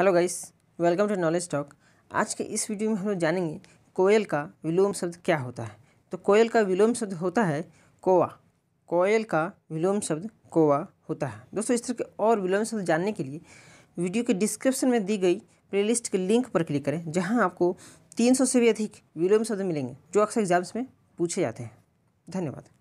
hello guys welcome to knowledge talk आज के इस वीडियो में हम लोग जानेंगे कोयल का विलोम शब्द क्या होता है तो कोयल का विलोम शब्द होता है कोवा कोयल का विलोम शब्द कोवा होता है दोस्तों इस तरह के और विलोम शब्द जानने के लिए वीडियो के डिस्क्रिप्शन में दी गई प्लेलिस्ट के लिंक पर क्लिक करें जहाँ आपको तीन से भी अधिक विलोम शब्द मिलेंगे जो अक्सर एग्जाम्स में पूछे जाते हैं धन्यवाद